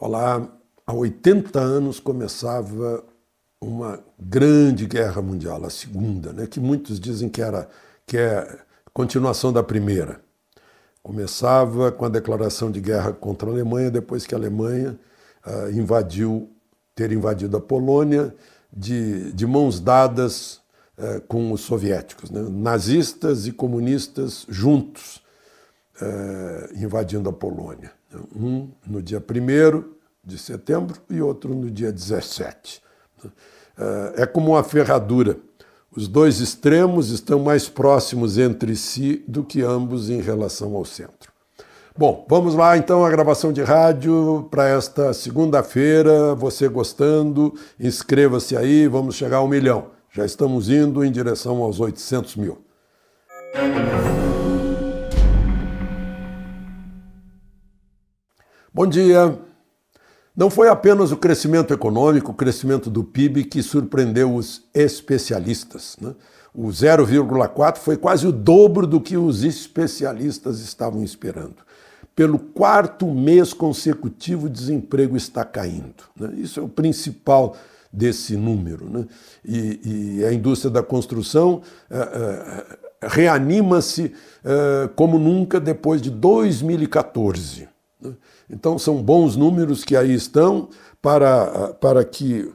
Olá, há 80 anos começava uma grande guerra mundial, a segunda, né, que muitos dizem que era que é continuação da primeira. Começava com a declaração de guerra contra a Alemanha, depois que a Alemanha ah, invadiu, ter invadido a Polônia de, de mãos dadas eh, com os soviéticos, né, nazistas e comunistas juntos ah, invadindo a Polônia um no dia 1 de setembro e outro no dia 17. É, é como uma ferradura. Os dois extremos estão mais próximos entre si do que ambos em relação ao centro. Bom, vamos lá então à gravação de rádio para esta segunda-feira. Você gostando, inscreva-se aí, vamos chegar ao milhão. Já estamos indo em direção aos 800 mil. Bom dia. Não foi apenas o crescimento econômico, o crescimento do PIB que surpreendeu os especialistas. Né? O 0,4 foi quase o dobro do que os especialistas estavam esperando. Pelo quarto mês consecutivo, o desemprego está caindo. Né? Isso é o principal desse número. Né? E, e, a indústria da construção eh, eh, reanima-se eh, como nunca depois de 2014. Então, são bons números que aí estão para, para que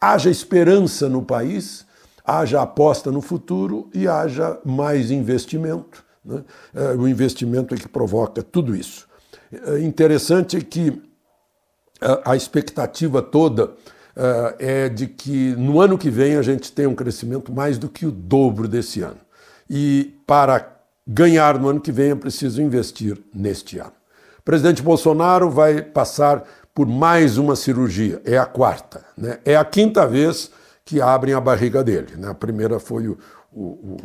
haja esperança no país, haja aposta no futuro e haja mais investimento. Né? É, o investimento é que provoca tudo isso. É interessante que a expectativa toda é, é de que no ano que vem a gente tenha um crescimento mais do que o dobro desse ano. E para ganhar no ano que vem é preciso investir neste ano presidente Bolsonaro vai passar por mais uma cirurgia, é a quarta, né? é a quinta vez que abrem a barriga dele. Né? A primeira foi o, o, o,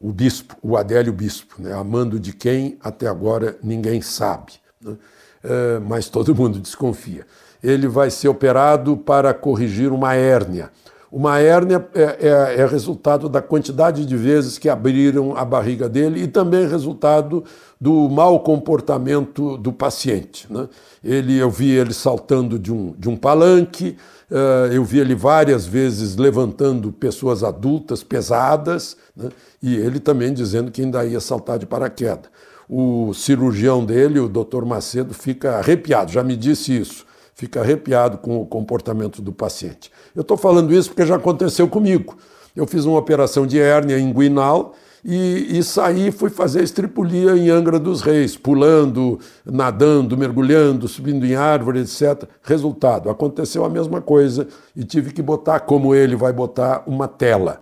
o bispo, o Adélio Bispo, né? amando de quem até agora ninguém sabe, né? é, mas todo mundo desconfia. Ele vai ser operado para corrigir uma hérnia. Uma hérnia é, é, é, resultado da quantidade de vezes que abriram a barriga dele e também resultado do mau comportamento do paciente. Né? Ele, eu vi ele saltando de um, de um palanque, eh, eu vi ele várias vezes levantando pessoas adultas pesadas né? e ele também dizendo que ainda ia saltar de paraquedas. O cirurgião dele, o doutor Macedo, fica arrepiado, já me disse isso fica arrepiado com o comportamento do paciente. Eu estou falando isso porque já aconteceu comigo. Eu fiz uma operação de hérnia inguinal e, e saí fui fazer estripulia em Angra dos Reis, pulando, nadando, mergulhando, subindo em árvore, etc. Resultado, aconteceu a mesma coisa e tive que botar, como ele vai botar, uma tela.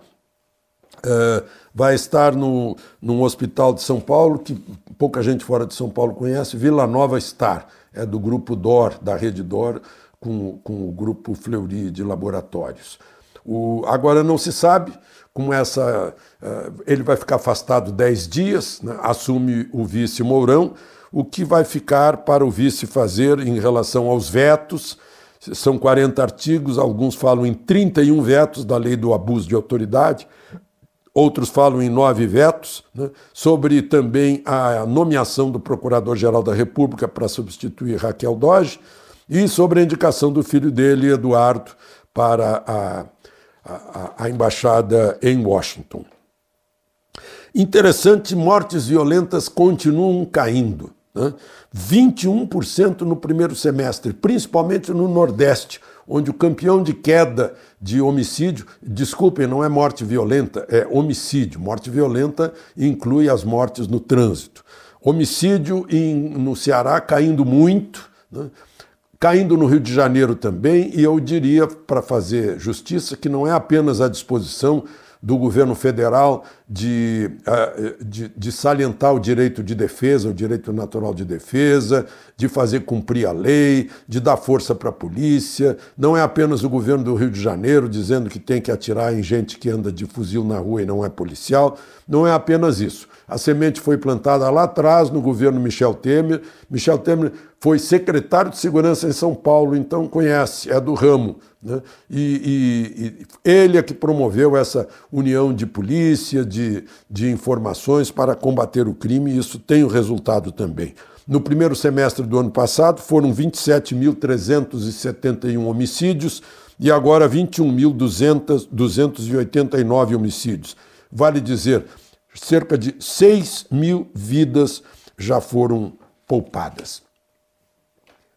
Uh, vai estar no, num hospital de São Paulo, que pouca gente fora de São Paulo conhece, Vila Nova Star é do grupo DOR, da rede DOR, com, com o grupo Fleury de laboratórios. O, agora não se sabe como essa. Uh, ele vai ficar afastado 10 dias, né? assume o vice Mourão, o que vai ficar para o vice fazer em relação aos vetos. São 40 artigos, alguns falam em 31 vetos da lei do abuso de autoridade, outros falam em nove vetos, né, sobre também a nomeação do Procurador-Geral da República para substituir Raquel Doge e sobre a indicação do filho dele, Eduardo, para a, a, a embaixada em Washington. Interessante, mortes violentas continuam caindo. Né? 21% no primeiro semestre, principalmente no Nordeste, onde o campeão de queda de homicídio, desculpem, não é morte violenta, é homicídio. Morte violenta inclui as mortes no trânsito. Homicídio em, no Ceará caindo muito, né? caindo no Rio de Janeiro também, e eu diria, para fazer justiça, que não é apenas a disposição do governo federal de, eh, de, de, salientar o direito de defesa, o direito natural de defesa, de fazer cumprir a lei, de dar força para a polícia. Não é apenas o governo do Rio de Janeiro dizendo que tem que atirar em gente que anda de fuzil na rua e não é policial. Não é apenas isso. A semente foi plantada lá atrás no governo Michel Temer. Michel Temer foi secretário de Segurança em São Paulo, então conhece, é do ramo. Né? E, e, e, ele é que promoveu essa união de polícia, de, de informações para combater o crime, e isso tem o resultado também. No primeiro semestre do ano passado, foram 27.371 homicídios e agora 21.289 homicídios. Vale dizer, cerca de 6 mil vidas já foram poupadas.